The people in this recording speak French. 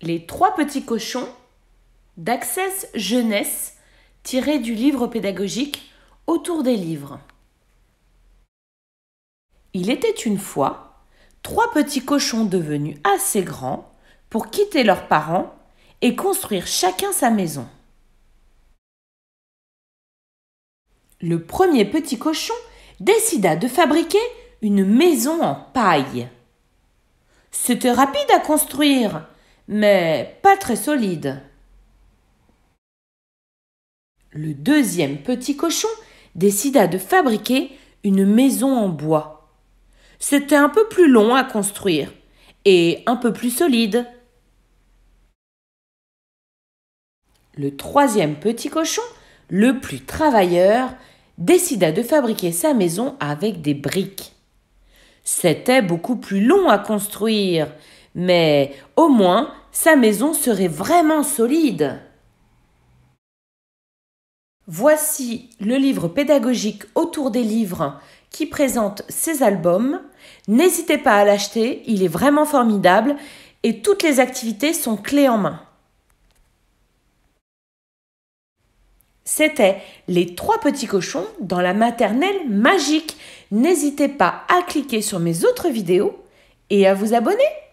Les trois petits cochons d'Access Jeunesse tirés du livre pédagogique Autour des livres. Il était une fois trois petits cochons devenus assez grands pour quitter leurs parents et construire chacun sa maison. Le premier petit cochon décida de fabriquer une maison en paille. C'était rapide à construire mais pas très solide. Le deuxième petit cochon décida de fabriquer une maison en bois. C'était un peu plus long à construire et un peu plus solide. Le troisième petit cochon, le plus travailleur, décida de fabriquer sa maison avec des briques. C'était beaucoup plus long à construire mais au moins sa maison serait vraiment solide. Voici le livre pédagogique autour des livres qui présente ses albums. N'hésitez pas à l'acheter, il est vraiment formidable et toutes les activités sont clés en main. C'était Les trois petits cochons dans la maternelle magique. N'hésitez pas à cliquer sur mes autres vidéos et à vous abonner.